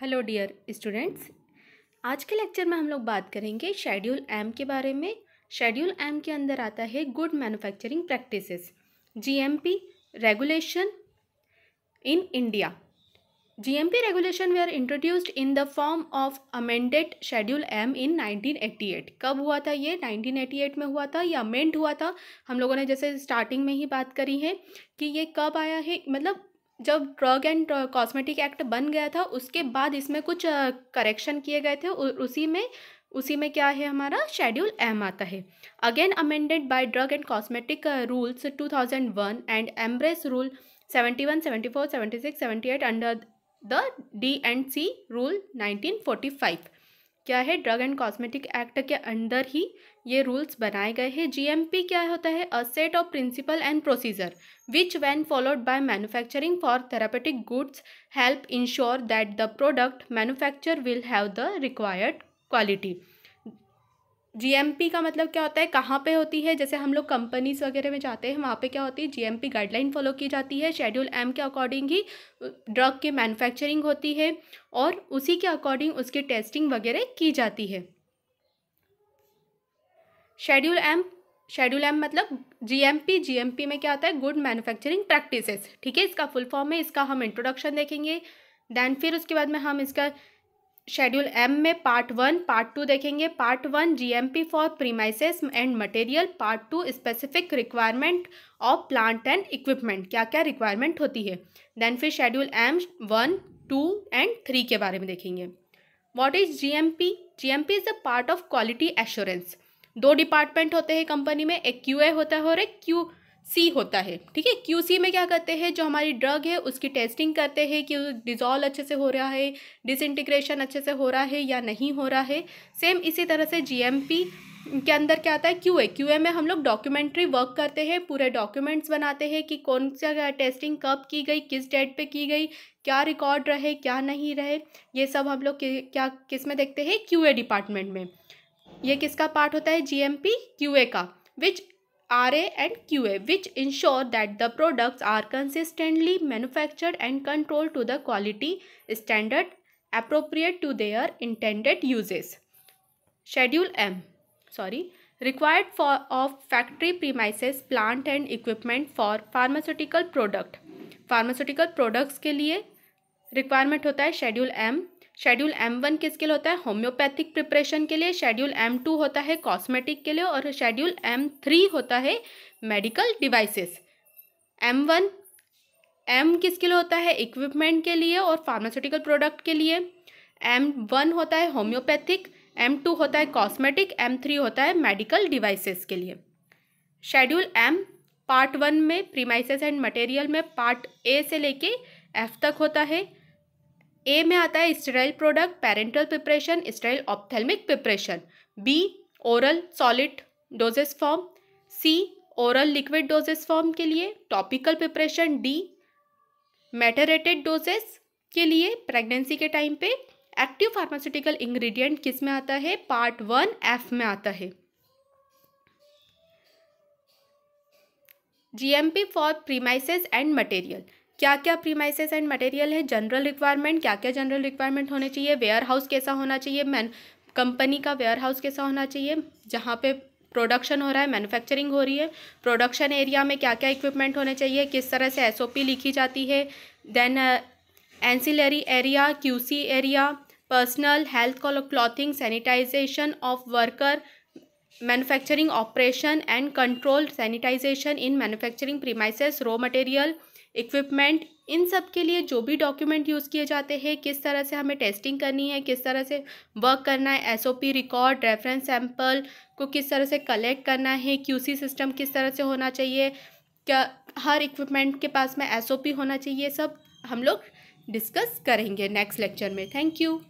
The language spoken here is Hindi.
हेलो डियर स्टूडेंट्स आज के लेक्चर में हम लोग बात करेंगे शेड्यूल एम के बारे में शेड्यूल एम के अंदर आता है good manufacturing practices GMP regulation in India GMP regulation they are introduced in the form of amended schedule M in 1988 कब हुआ था ये 1988 में हुआ था या अमेंड हुआ था हम लोगों ने जैसे स्टार्टिंग में ही बात करी है कि ये कब आया है मतलब जब ड्रग एंड कॉस्मेटिक एक्ट बन गया था उसके बाद इसमें कुछ करेक्शन किए गए थे उसी में उसी में क्या है हमारा शेड्यूल एम आता है again amended by drug and cosmetic rules 2001 and embrace rule 71, 74, 76, 78 under the D and C rule 1945 क्या है ड्रग एंड कॉस्मेटिक एक्ट के अंदर ही ये रूल्स बनाए गए हैं जीएमपी क्या होता है a set of principle and procedure which when followed by manufacturing for therapeutic goods help ensure that the product manufacture will have the required quality GMP का मतलब क्या होता है कहाँ पे होती है जैसे हम लोग कंपनीज वगैरह में जाते हैं वहाँ पे क्या होती है जीएमपी गाइडलाइन फॉलो की जाती है शेड्यूल एम के अकॉर्डिंग ही ड्रग की मैन्युफैक्चरिंग होती है और उसी के अकॉर्डिंग उसके टेस्टिंग वगैरह की जाती है शेड्यूल एम शेड्यूल एम मतलब जीएमपी जीएमपी में क्या होता है गुड मैनुफैक्चरिंग प्रैक्टिस ठीक है इसका फुल फॉर्म है इसका हम इंट्रोडक्शन देखेंगे देन फिर उसके बाद में हम इसका शेड्यूल एम में पार्ट वन पार्ट टू देखेंगे part one GMP for premises and material part two specific requirement of plant and equipment क्या क्या रिक्वायरमेंट होती है देन फिर schedule M one two and three के बारे में देखेंगे what is G M P G M P is a part of quality assurance दो डिपार्टमेंट होते हैं कंपनी में एक क्यू ए होता है और एक क्यू सी होता है ठीक है क्यू सी में क्या करते हैं जो हमारी ड्रग है उसकी टेस्टिंग करते हैं कि डिज़ॉल्व अच्छे से हो रहा है डिसइंटीग्रेशन अच्छे से हो रहा है या नहीं हो रहा है सेम इसी तरह से जी एम पी के अंदर क्या आता है क्यू ए क्यू ए में हम लोग डॉक्यूमेंट्री वर्क करते हैं पूरे डॉक्यूमेंट्स बनाते हैं कि कौन सा टेस्टिंग कब की गई किस डेट पे की गई क्या रिकॉर्ड रहे क्या नहीं रहे ये सब हम लोग क्या किस में देखते हैं क्यू ए डिपार्टमेंट में ये किसका पार्ट होता है G M P Q A का which RA and QA which ensure that the products are consistently manufactured and controlled to the quality standard appropriate to their intended uses. Schedule M sorry required for of factory premises plant and equipment for pharmaceutical product pharmaceutical products के लिए requirement होता है schedule M schedule M one किसके लिए होता है होम्योपैथिक प्रिपरेशन के लिए शेड्यूल एम टू होता है कॉस्मेटिक के लिए और शेड्यूल एम थ्री होता है medical devices M one M किसके लिए होता है इक्विपमेंट के लिए और फार्मास्यूटिकल प्रोडक्ट के लिए एम वन होता है होम्योपैथिक एम टू होता है कॉस्मेटिक एम थ्री होता है मेडिकल डिवाइसेस के लिए शेड्यूल एम पार्ट वन में प्रीमाइसेस एंड मटेरियल में पार्ट ए से लेके एफ तक होता है ए में आता है sterile product parental preparation sterile ophthalmic preparation B oral solid doses form C oral liquid doses form के लिए topical preparation D metered doses के लिए प्रेगनेंसी के टाइम पे एक्टिव फार्मास्यूटिकल इंग्रेडिएंट किस में आता है पार्ट वन एफ में आता है GMP for premises and material क्या क्या प्रीमाइसेस एंड मटेरियल है जनरल रिक्वायरमेंट क्या क्या जनरल रिक्वायरमेंट होने चाहिए वेयर हाउस कैसा होना चाहिए मैन कंपनी का वेयर हाउस कैसा होना चाहिए जहाँ पे प्रोडक्शन हो रहा है मैन्युफैक्चरिंग हो रही है प्रोडक्शन एरिया में क्या क्या इक्विपमेंट होने चाहिए किस तरह से एसओपी लिखी जाती है then ancillary area QC area personal health clothing sanitization of worker manufacturing operation and control sanitization in manufacturing premises raw material equipment इन सब के लिए जो भी डॉक्यूमेंट यूज़ किए जाते हैं किस तरह से हमें टेस्टिंग करनी है किस तरह से वर्क करना है एसओपी रिकॉर्ड रेफरेंस सैम्पल को किस तरह से कलेक्ट करना है क्यूसी सिस्टम किस तरह से होना चाहिए क्या हर इक्विपमेंट के पास में एसओपी होना चाहिए सब हम लोग डिस्कस करेंगे नेक्स्ट लेक्चर में थैंक यू